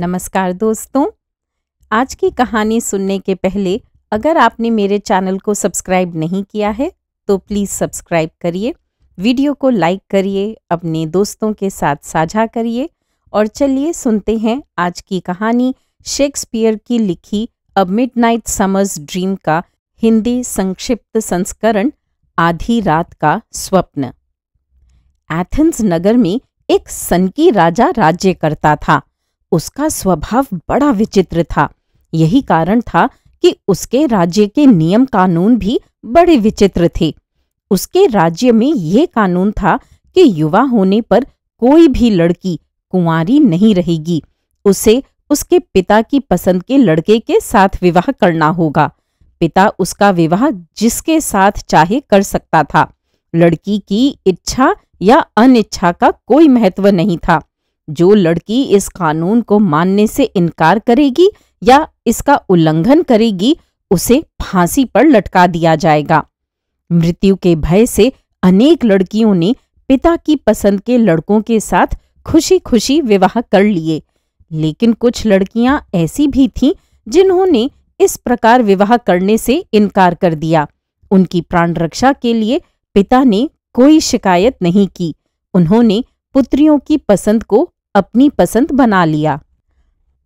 नमस्कार दोस्तों आज की कहानी सुनने के पहले अगर आपने मेरे चैनल को सब्सक्राइब नहीं किया है तो प्लीज़ सब्सक्राइब करिए वीडियो को लाइक करिए अपने दोस्तों के साथ साझा करिए और चलिए सुनते हैं आज की कहानी शेक्सपियर की लिखी अ नाइट समर्स ड्रीम का हिंदी संक्षिप्त संस्करण आधी रात का स्वप्न एथेंस नगर में एक सनकी राजा राज्य करता था उसका स्वभाव बड़ा विचित्र था यही कारण था कि उसके राज्य के नियम कानून भी बड़े विचित्र थे उसके राज्य में यह कानून था कि युवा होने पर कोई भी लड़की कुंवारी नहीं रहेगी उसे उसके पिता की पसंद के लड़के के साथ विवाह करना होगा पिता उसका विवाह जिसके साथ चाहे कर सकता था लड़की की इच्छा या अनिच्छा का कोई महत्व नहीं था जो लड़की इस कानून को मानने से इनकार करेगी या इसका उल्लंघन करेगी उसे फांसी पर लटका दिया जाएगा मृत्यु के भय से अनेक लड़कियों ने पिता की पसंद के लड़कों के साथ खुशी खुशी विवाह कर लिए लेकिन कुछ लड़कियां ऐसी भी थीं जिन्होंने इस प्रकार विवाह करने से इनकार कर दिया उनकी प्राण रक्षा के लिए पिता ने कोई शिकायत नहीं की उन्होंने पुत्रियों की पसंद को अपनी पसंद बना लिया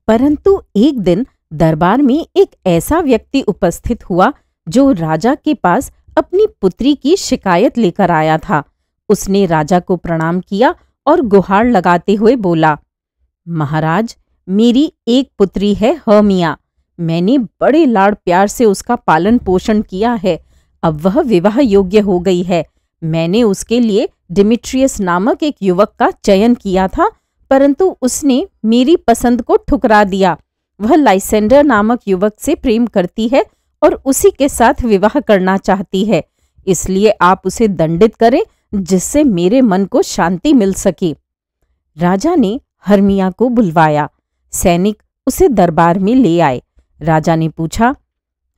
परंतु एक दिन दरबार में एक ऐसा व्यक्ति उपस्थित हुआ जो राजा के पास अपनी पुत्री की शिकायत लेकर आया था उसने राजा को प्रणाम किया और गुहार लगाते हुए बोला महाराज मेरी एक पुत्री है हमिया मैंने बड़े लाड़ प्यार से उसका पालन पोषण किया है अब वह विवाह योग्य हो गई है मैंने उसके लिए डिमिट्रियस नामक एक युवक का चयन किया था परंतु उसने मेरी पसंद को ठुकरा दिया वह लाइसेंडर नामक युवक से प्रेम करती है और उसी के साथ विवाह करना चाहती है इसलिए आप उसे दंडित करें जिससे मेरे मन को शांति मिल सके राजा ने हरमिया को बुलवाया सैनिक उसे दरबार में ले आए राजा ने पूछा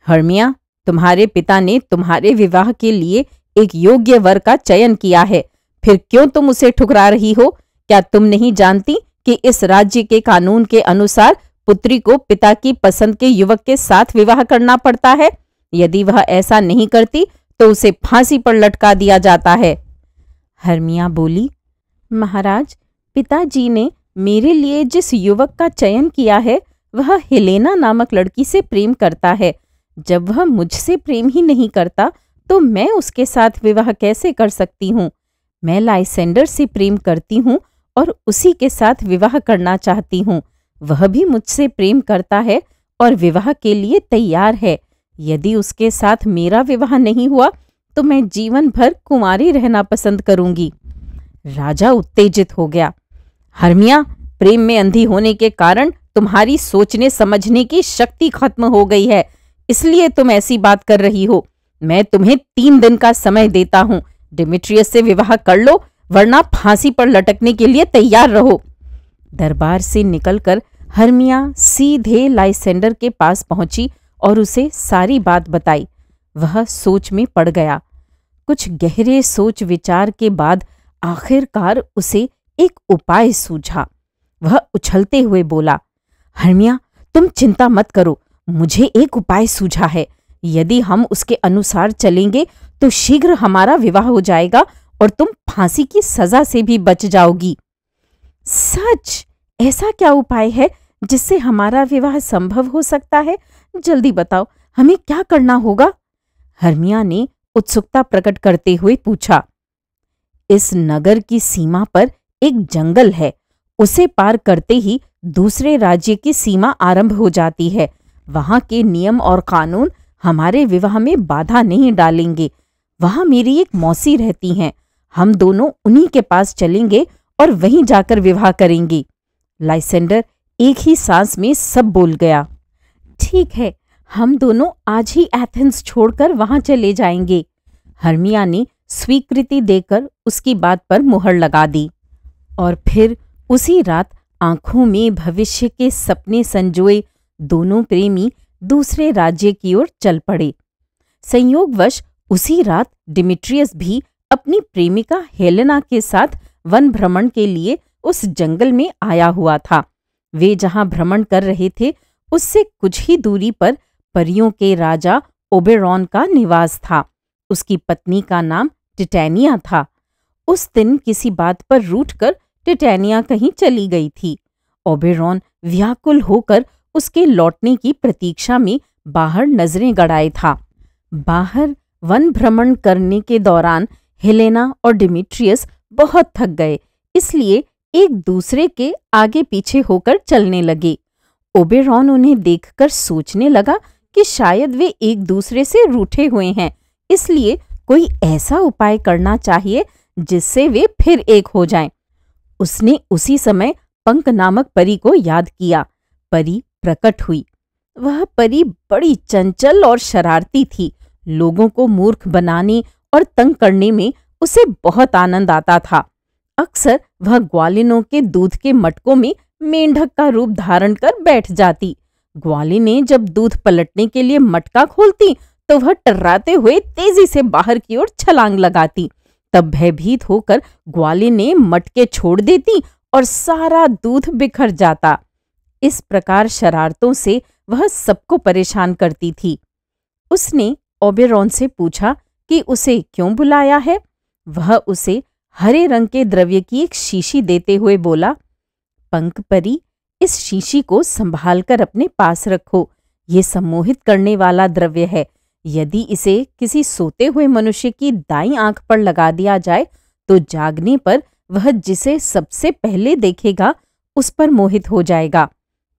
हरमिया तुम्हारे पिता ने तुम्हारे विवाह के लिए एक योग्य वर का चयन किया है फिर क्यों तुम उसे ठुकरा रही हो क्या तुम नहीं जानती कि इस राज्य के कानून के अनुसार पुत्री को पिता की पसंद के युवक के साथ विवाह करना पड़ता है यदि वह ऐसा नहीं करती तो उसे फांसी पर लटका दिया जाता है हरमिया बोली महाराज पिताजी ने मेरे लिए जिस युवक का चयन किया है वह हिलेना नामक लड़की से प्रेम करता है जब वह मुझसे प्रेम ही नहीं करता तो मैं उसके साथ विवाह कैसे कर सकती हूँ मैं लाइसेंडर से प्रेम करती हूँ और उसी के साथ विवाह करना चाहती हूँ वह भी मुझसे प्रेम करता है और विवाह के लिए तैयार है यदि उसके साथ मेरा विवाह नहीं हुआ तो मैं जीवन भर कुमारी रहना पसंद करूंगी राजा उत्तेजित हो गया हरमिया प्रेम में अंधी होने के कारण तुम्हारी सोचने समझने की शक्ति खत्म हो गई है इसलिए तुम ऐसी बात कर रही हो मैं तुम्हें तीन दिन का समय देता हूँ डिमिट्रियस से विवाह कर लो वरना फांसी पर लटकने के लिए तैयार रहो दरबार से निकलकर हरमिया सीधे लाइसेंडर के पास पहुंची और उसे सारी बात बताई वह सोच में पड़ गया कुछ गहरे सोच विचार के बाद आखिरकार उसे एक उपाय सूझा वह उछलते हुए बोला हरमिया तुम चिंता मत करो मुझे एक उपाय सूझा है यदि हम उसके अनुसार चलेंगे तो शीघ्र हमारा विवाह हो जाएगा और तुम फांसी की सजा से भी बच जाओगी सच ऐसा क्या उपाय है जिससे हमारा विवाह संभव हो सकता है जल्दी बताओ हमें क्या करना होगा हरमिया ने उत्सुकता प्रकट करते हुए पूछा इस नगर की सीमा पर एक जंगल है उसे पार करते ही दूसरे राज्य की सीमा आरंभ हो जाती है वहां के नियम और कानून हमारे विवाह में बाधा नहीं डालेंगे वहां मेरी एक मौसी रहती हैं हम दोनों उन्हीं के पास चलेंगे और वहीं जाकर विवाह करेंगे लाइसेंडर एक ही सांस में सब बोल गया ठीक है हम दोनों आज ही एथेंस छोड़कर वहां चले जाएंगे हर्मिया ने स्वीकृति देकर उसकी बात पर मुहर लगा दी और फिर उसी रात आंखों में भविष्य के सपने संजोए दोनों प्रेमी दूसरे राज्य की ओर चल पड़े संयोगवश उसी रात डिमिट्रियस भी अपनी प्रेमिका हेलेना के साथ वन भ्रमण के लिए उस जंगल में आया हुआ था वे जहां भ्रमण कर रहे थे उससे कुछ ही दूरी पर परियों के राजा ओबेरॉन का निवास था उसकी पत्नी का नाम टिटैनिया था उस दिन किसी बात पर रूट कर टिटैनिया कहीं चली गई थी ओबेरॉन व्याकुल होकर उसके लौटने की प्रतीक्षा में बाहर नजरें गड़ाए था बाहर वन भ्रमण करने के दौरान हेलेना और डिमिट्रियस बहुत थक गए इसलिए एक दूसरे के आगे पीछे होकर चलने लगे ओबेरॉन उन्हें देखकर सोचने लगा कि शायद वे एक दूसरे से रूठे हुए हैं इसलिए कोई ऐसा उपाय करना चाहिए जिससे वे फिर एक हो जाएं। उसने उसी समय पंक नामक परी को याद किया परी प्रकट हुई वह परी बड़ी चंचल और शरारती थी लोगों को मूर्ख बनाने और तंग करने में उसे बहुत आनंद आता था अक्सर वह ग्वालिनों के दूध के मटकों में मेंढक का रूप धारण कर बैठ जाती ग्वालिने जब दूध पलटने के लिए मटका खोलती तो वह टर्राते हुए तेजी से बाहर की ओर छलांग लगाती तब भयभीत होकर ग्वालिने मटके छोड़ देती और सारा दूध बिखर जाता इस प्रकार शरारतों से वह सबको परेशान करती थी उसने ओबेरॉन से पूछा कि उसे क्यों बुलाया है वह उसे हरे रंग के द्रव्य की एक शीशी देते हुए बोला पंख परी इस शीशी को संभाल कर अपने पास रखो ये सम्मोहित करने वाला द्रव्य है यदि इसे किसी सोते हुए मनुष्य की दाई आंख पर लगा दिया जाए तो जागने पर वह जिसे सबसे पहले देखेगा उस पर मोहित हो जाएगा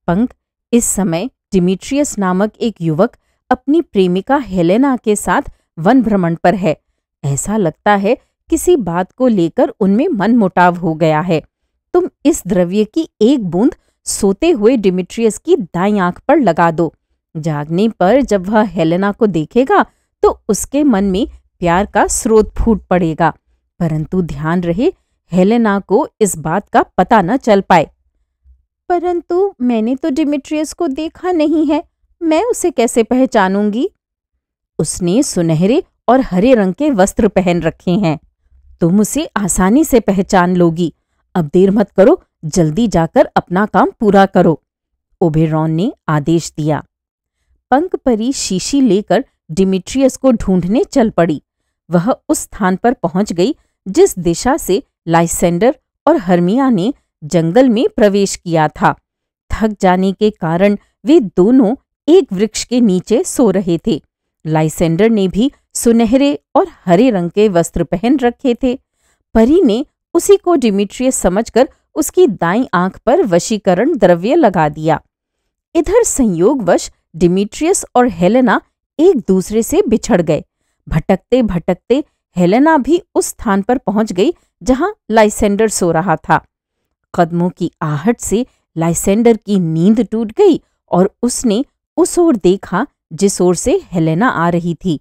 पंक इस समय डिमिट्रियस नामक एक युवक अपनी प्रेमिका हेलेना के साथ वन भ्रमण पर है ऐसा लगता है किसी बात को लेकर उनमें मन मुटाव हो गया है तुम इस द्रव्य की एक बूंद सोते हुए डिमिट्रियस की दाई आंख पर लगा दो जागने पर जब वह हेलेना को देखेगा तो उसके मन में प्यार का स्रोत फूट पड़ेगा परंतु ध्यान रहे हेलेना को इस बात का पता न चल पाए परंतु मैंने तो डिमिट्रियस को देखा नहीं है मैं उसे कैसे पहचानूंगी उसने सुनहरे और हरे रंग के वस्त्र पहन रखे हैं तुम उसे आसानी से पहचान लोगी अब देर मत करो जल्दी जाकर अपना काम पूरा करो ओबेरॉन ने आदेश दिया पंक परी शीशी लेकर डिमिट्रियस को ढूंढने चल पड़ी वह उस स्थान पर पहुंच गई जिस दिशा से लाइसेंडर और हर्मिया ने जंगल में प्रवेश किया था थक जाने के कारण वे दोनों एक वृक्ष के नीचे सो रहे थे लाइसेंडर ने भी सुनहरे और हरे रंग के वस्त्र पहन रखे थे परी ने उसी को डिमिट्रियस समझकर उसकी दाई आंख पर वशीकरण द्रव्य लगा दिया इधर संयोगवश डिमिट्रियस और हेलेना एक दूसरे से बिछड़ गए भटकते भटकते हेलेना भी उस स्थान पर पहुंच गई जहां लाइसेंडर सो रहा था कदमों की आहट से लाइसेंडर की नींद टूट गई और उसने उस ओर देखा जिस ओर से हेलेना आ रही थी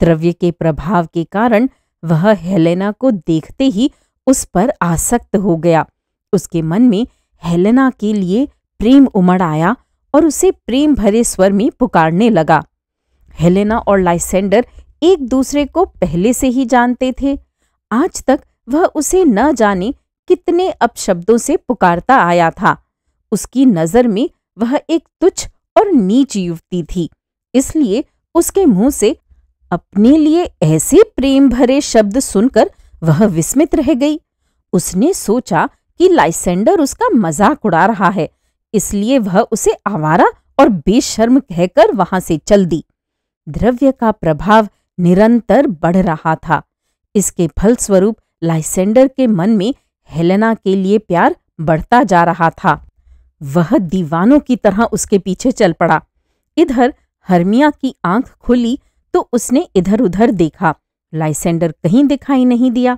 द्रव्य के प्रभाव के कारण वह हेलेना को देखते ही उस पर आसक्त हो गया उसके मन में हेलेना के लिए प्रेम उमड़ आया और उसे प्रेम भरे स्वर में पुकारने लगा हेलेना और लाइसेंडर एक दूसरे को पहले से ही जानते थे आज तक वह उसे न जाने कितने अपशब्दों से पुकारता आया था उसकी नजर में वह एक तुच्छ और नीच युवती थी इसलिए उसके मुंह से अपने लिए ऐसे प्रेम भरे शब्द सुनकर वह विस्मित रह गई उसने सोचा कि लाइसेंडर उसका मजाक उड़ा रहा है इसलिए वह उसे आवारा और बेशर्म कहकर वहां से चल दी द्रव्य का प्रभाव निरंतर बढ़ रहा था इसके फलस्वरूप लाइसेंडर के मन में हेलेना के लिए प्यार बढ़ता जा रहा था वह दीवानों की तरह उसके पीछे चल पड़ा इधर हरमिया की आंख खुली तो उसने इधर उधर देखा लाइसेंडर कहीं दिखाई नहीं दिया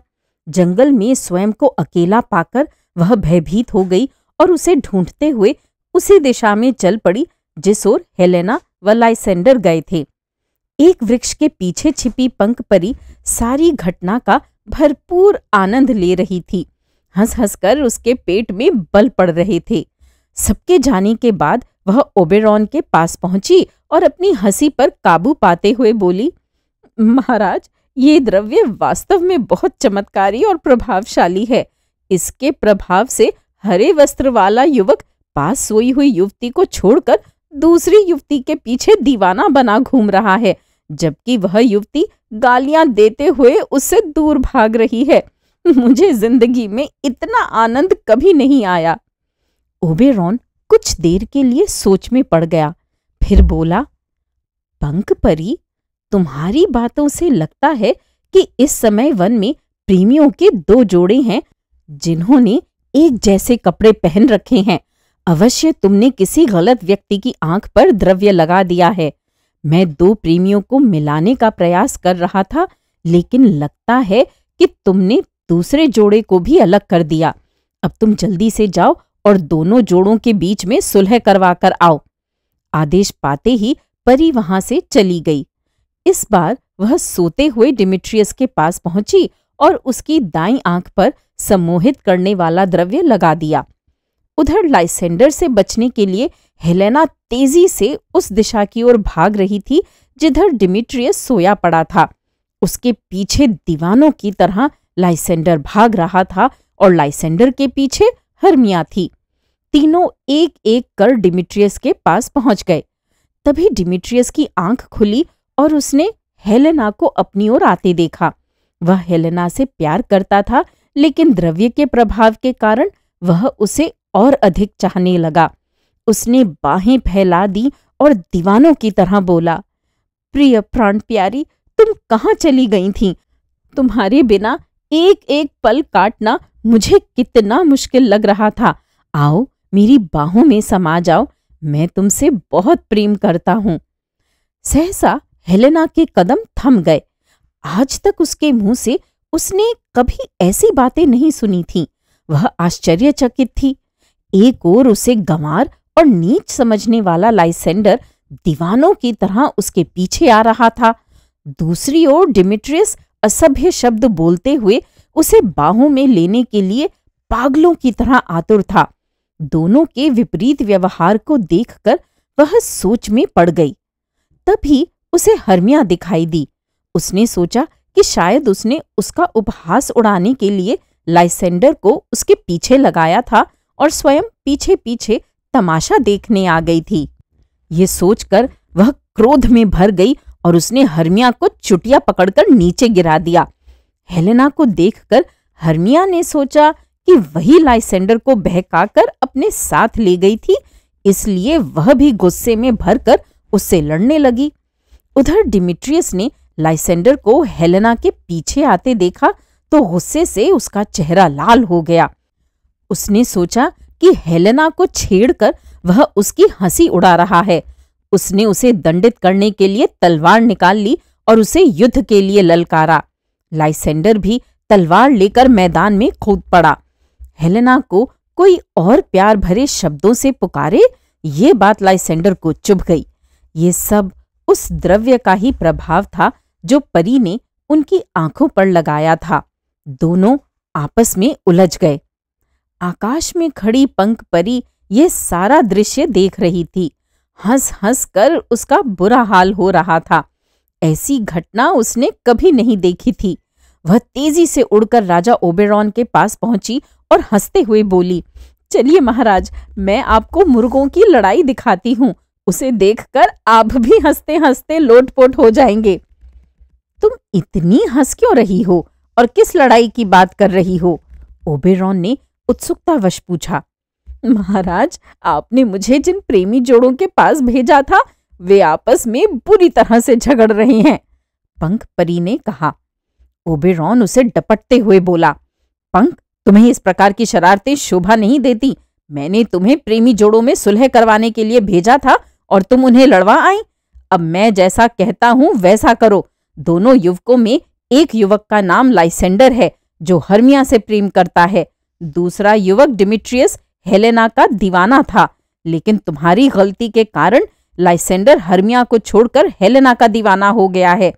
जंगल में स्वयं को अकेला पाकर वह भयभीत हो गई और उसे ढूंढते हुए उसी दिशा में चल पड़ी जिस ओर हेलेना व लाइसेंडर गए थे एक वृक्ष के पीछे छिपी पंख परी सारी घटना का भरपूर आनंद ले रही थी हंस हंसकर उसके पेट में बल पड़ रहे थे सबके जाने के बाद वह ओबेरॉन के पास पहुंची और अपनी हंसी पर काबू पाते हुए बोली महाराज ये द्रव्य वास्तव में बहुत चमत्कारी और प्रभावशाली है इसके प्रभाव से हरे वस्त्र वाला युवक पास सोई हुई युवती को छोड़कर दूसरी युवती के पीछे दीवाना बना घूम रहा है जबकि वह युवती गालियां देते हुए उससे दूर भाग रही है मुझे जिंदगी में इतना आनंद कभी नहीं आया ओबेरॉन कुछ देर के लिए सोच में पड़ गया फिर बोला पंक परी तुम्हारी बातों से लगता है कि इस समय वन में प्रेमियों के दो जोड़े हैं जिन्होंने एक जैसे कपड़े पहन रखे हैं अवश्य तुमने किसी गलत व्यक्ति की आंख पर द्रव्य लगा दिया है मैं दो प्रेमियों को मिलाने का प्रयास कर रहा था लेकिन लगता है कि तुमने दूसरे जोड़े को भी अलग कर दिया अब तुम जल्दी से जाओ और दोनों जोड़ों के बीच में सुलह करवा कर आओ आदेश पाते ही परी वहां से चली गई इस बार वह सोते हुए डिमिट्रियस के पास पहुंची और उसकी दाई आंख पर सम्मोहित करने वाला द्रव्य लगा दिया उधर लाइसेंडर से बचने के लिए हेलेना तेजी से उस दिशा की ओर भाग रही थी जिधर डिमिट्रियस सोया पड़ा था उसके पीछे दीवानों की तरह लाइसेंडर भाग रहा था और लाइसेंडर के पीछे हर्मिया थी तीनों एक एक कर डिमिट्रियस के पास पहुंच गए तभी डिमिट्रियस की आंख खुली और उसने हेलेना को अपनी ओर आते देखा वह हेलेना से प्यार करता था लेकिन द्रव्य के प्रभाव के कारण वह उसे और अधिक चाहने लगा उसने बाहें फैला दी और दीवानों की तरह बोला प्रिय प्राण प्यारी तुम कहाँ चली गई थी तुम्हारे बिना एक एक पल काटना मुझे कितना मुश्किल लग रहा था आओ मेरी बाहों में समा जाओ मैं तुमसे बहुत प्रेम करता हूं सहसा हेलेना के कदम थम गए आज तक उसके मुंह से उसने कभी ऐसी बातें नहीं सुनी थी वह आश्चर्यचकित थी एक ओर उसे गंवार और नीच समझने वाला लाइसेंडर दीवानों की तरह उसके पीछे आ रहा था दूसरी ओर डिमिट्रियस असभ्य शब्द बोलते हुए उसे बाहों में लेने के लिए पागलों की तरह आतुर था दोनों के विपरीत व्यवहार को देखकर वह सोच में पड़ गई तभी उसे हर्मिया दिखाई दी उसने सोचा कि शायद उसने उसका उपहास उड़ाने के लिए लाइसेंडर को उसके पीछे लगाया था और स्वयं पीछे पीछे तमाशा देखने आ गई थी ये सोचकर वह क्रोध में भर गई और उसने हरमिया को चुटिया पकड़कर नीचे गिरा दिया हेलेना को देखकर हरमिया ने सोचा कि वही लाइसेंडर को बहकाकर अपने साथ ले गई थी इसलिए वह भी गुस्से में भरकर उससे लड़ने लगी उधर डिमिट्रियस ने लाइसेंडर को हेलेना के पीछे आते देखा तो गुस्से से उसका चेहरा लाल हो गया उसने सोचा कि हेलेना को छेड़कर वह उसकी हंसी उड़ा रहा है उसने उसे दंडित करने के लिए तलवार निकाल ली और उसे युद्ध के लिए ललकारा लाइसेंडर भी तलवार लेकर मैदान में खोद पड़ा हेलेना को कोई और प्यार भरे शब्दों से पुकारे ये बात लाइसेंडर को चुभ गई ये सब उस द्रव्य का ही प्रभाव था जो परी ने उनकी आंखों पर लगाया था दोनों आपस में उलझ गए आकाश में खड़ी पंख परी ये सारा दृश्य देख रही थी हंस हंस कर उसका बुरा हाल हो रहा था ऐसी घटना उसने कभी नहीं देखी थी वह तेजी से उड़कर राजा ओबेरॉन के पास पहुंची और हंसते हुए बोली चलिए महाराज मैं आपको मुर्गों की लड़ाई दिखाती हूँ उसे देखकर आप भी हंसते हंसते लोटपोट हो जाएंगे तुम इतनी हंस क्यों रही हो और किस लड़ाई की बात कर रही हो ओबेरॉन ने उत्सुकतावश पूछा महाराज आपने मुझे जिन प्रेमी जोड़ों के पास भेजा था वे आपस में बुरी तरह से झगड़ रहे हैं पंख परी ने कहा ओबेरॉन उसे डपटते हुए बोला पंख तुम्हें इस प्रकार की शरारतें शोभा नहीं देती मैंने तुम्हें प्रेमी जोड़ों में सुलह करवाने के लिए भेजा था और तुम उन्हें लड़वा आई अब मैं जैसा कहता हूँ वैसा करो दोनों युवकों में एक युवक का नाम लाइसेंडर है जो हर्मिया से प्रेम करता है दूसरा युवक डिमिट्रियस हेलेना का दीवाना था लेकिन तुम्हारी गलती के कारण लाइसेंडर हर्मिया को छोड़कर हेलेना का दीवाना हो गया है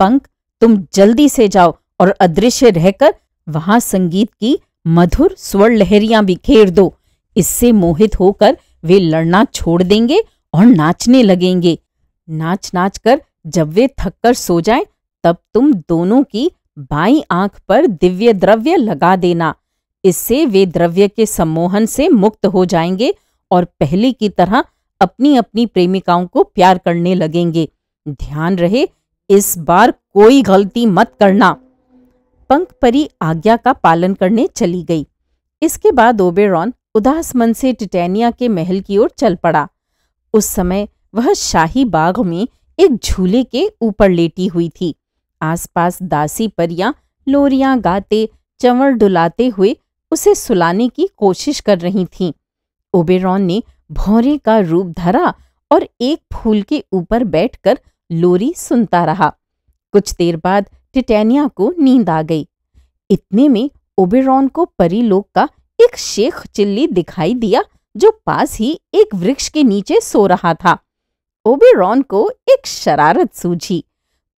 पंक तुम जल्दी से जाओ और अदृश्य रहकर वहां संगीत की मधुर स्वर लहरियां बिखेर दो इससे मोहित होकर वे लड़ना छोड़ देंगे और नाचने लगेंगे नाच नाच कर जब वे थककर सो जाएं तब तुम दोनों की बाई आंख पर दिव्य द्रव्य लगा देना इससे वे द्रव्य के सम्मोहन से मुक्त हो जाएंगे और पहले की तरह अपनी अपनी प्रेमिकाओं को प्यार करने लगेंगे ध्यान रहे इस बार कोई गलती मत करना पंख परी आज्ञा का पालन करने चली गई इसके बाद ओबेरॉन उदास मन से टिटैनिया के महल की ओर चल पड़ा उस समय वह शाही बाग में एक झूले के ऊपर लेटी हुई थी आसपास दासी परियां लोरियां गाते चंवर डुलाते हुए उसे सुलाने की कोशिश कर रही थीं। ओबेरॉन ने भौरे का रूप धरा और एक फूल के ऊपर बैठकर लोरी सुनता रहा कुछ देर बाद टिटैनिया को नींद आ गई इतने में ओबेरॉन को परीलोक का एक शेख चिल्ली दिखाई दिया जो पास ही एक वृक्ष के नीचे सो रहा था ओबेरॉन को एक शरारत सूझी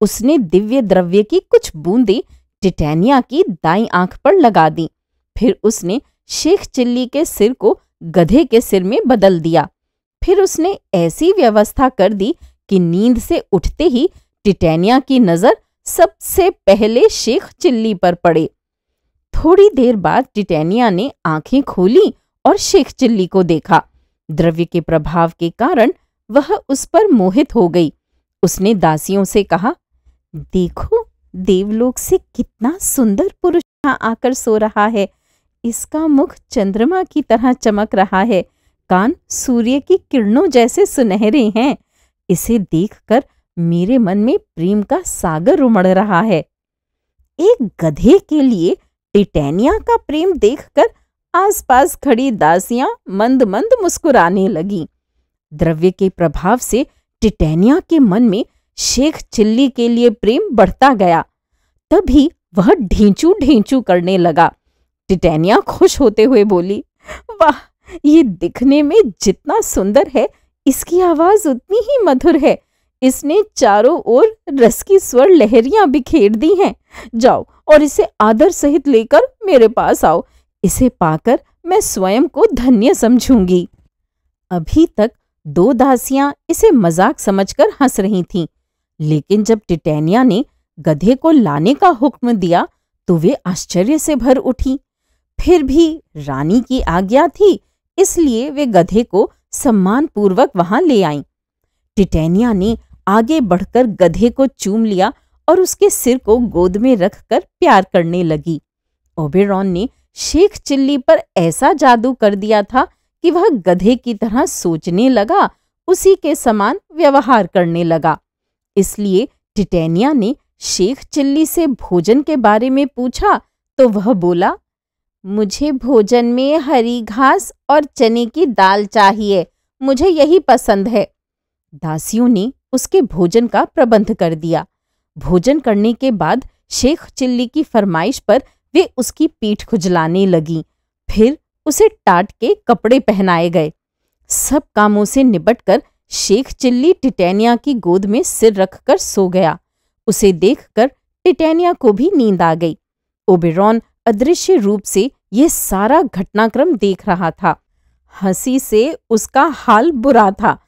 उसने दिव्य द्रव्य की कुछ बूंदें टिटैनिया की दाई आंख पर लगा दी फिर उसने शेख चिल्ली के सिर को गधे के सिर में बदल दिया फिर उसने ऐसी व्यवस्था कर दी कि नींद से उठते ही टिटैनिया की नजर सबसे पहले शेख चिल्ली पर पड़े थोड़ी देर बाद टिटेनिया ने आंखें खोली और शेख चिल्ली को देखा द्रव्य के प्रभाव के कारण वह उस पर मोहित हो गई उसने दासियों से कहा देखो देवलोक से कितना सुंदर पुरुष यहाँ आकर सो रहा है इसका मुख चंद्रमा की तरह चमक रहा है कान सूर्य की किरणों जैसे सुनहरे हैं इसे देखकर मेरे मन में प्रेम का सागर उमड़ रहा है एक गधे के लिए टिटेनिया का प्रेम देखकर आसपास खड़ी दासियां मंद मंद मुस्कुराने लगी द्रव्य के प्रभाव से टिटेनिया के मन में शेख चिल्ली के लिए प्रेम बढ़ता गया तभी वह ढींचू ढींचू करने लगा टिटेनिया खुश होते हुए बोली वाह ये दिखने में जितना सुंदर है इसकी आवाज उतनी ही मधुर है इसने चारों ओर रस की स्वर लहरियां बिखेर दी हैं जाओ और इसे आदर सहित लेकर मेरे पास आओ इसे पाकर मैं स्वयं को धन्य समझूंगी अभी तक दो दासियां इसे मजाक समझकर हंस रही थीं लेकिन जब टिटेनिया ने गधे को लाने का हुक्म दिया तो वे आश्चर्य से भर उठी फिर भी रानी की आज्ञा थी इसलिए वे गधे को सम्मानपूर्वक वहां ले आईं टिटेनिया ने आगे बढ़कर गधे को चूम लिया और उसके सिर को गोद में रखकर प्यार करने लगी ओबेरॉन ने शेख चिल्ली पर ऐसा जादू कर दिया था कि वह गधे की तरह सोचने लगा उसी के समान व्यवहार करने लगा इसलिए टिटेनिया ने शेख चिल्ली से भोजन के बारे में पूछा तो वह बोला मुझे भोजन में हरी घास और चने की दाल चाहिए मुझे यही पसंद है दासियों ने उसके भोजन का प्रबंध कर दिया भोजन करने के बाद शेख चिल्ली की फरमाइश पर वे उसकी पीठ खुजलाने लगी फिर उसे टाट के कपड़े पहनाए गए सब कामों से निपटकर शेख चिल्ली टिटेनिया की गोद में सिर रखकर सो गया उसे देखकर टिटेनिया को भी नींद आ गई ओबेरॉन अदृश्य रूप से यह सारा घटनाक्रम देख रहा था हंसी से उसका हाल बुरा था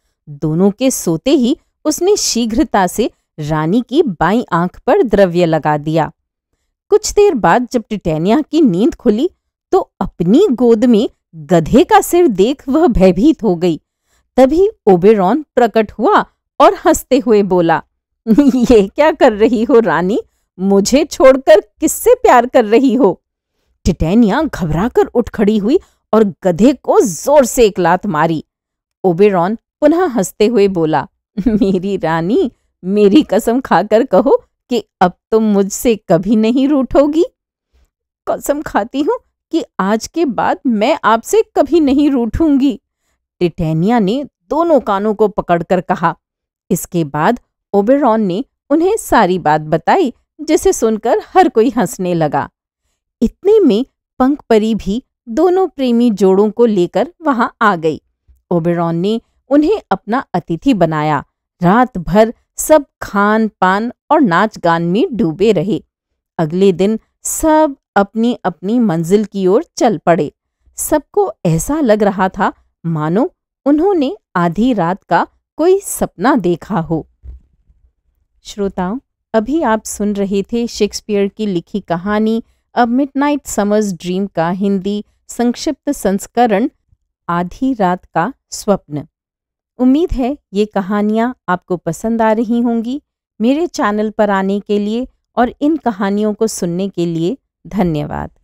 दोनों के सोते ही उसने शीघ्रता से रानी की बाई आंख पर द्रव्य लगा दिया कुछ देर बाद जब टिटेनिया की नींद खुली तो अपनी गोद में गधे का सिर देख वह भयभीत हो गई तभी ओबेरॉन प्रकट हुआ और हंसते हुए बोला ये क्या कर रही हो रानी मुझे छोड़कर किससे प्यार कर रही हो टिटेनिया घबराकर उठ खड़ी हुई और गधे को जोर से एक लात मारी ओबेरॉन पुनः हंसते हुए बोला मेरी रानी मेरी कसम खाकर कहो कि अब तुम तो मुझसे कभी नहीं रूठोगी कसम खाती हूँ कि आज के बाद मैं आपसे कभी नहीं रूठूंगी टिटेनिया ने दोनों कानों को पकड़कर कहा इसके बाद ओबेरॉन ने उन्हें सारी बात बताई जिसे सुनकर हर कोई हंसने लगा इतने में पंख परी भी दोनों प्रेमी जोड़ों को लेकर वहां आ गई ओबेरॉन ने उन्हें अपना अतिथि बनाया रात भर सब खान पान और नाच गान में डूबे रहे अगले दिन सब अपनी अपनी मंजिल की ओर चल पड़े सबको ऐसा लग रहा था मानो उन्होंने आधी रात का कोई सपना देखा हो श्रोताओं अभी आप सुन रहे थे शेक्सपियर की लिखी कहानी अब मिडनाइट समर्स ड्रीम का हिंदी संक्षिप्त संस्करण आधी रात का स्वप्न उम्मीद है ये कहानियाँ आपको पसंद आ रही होंगी मेरे चैनल पर आने के लिए और इन कहानियों को सुनने के लिए धन्यवाद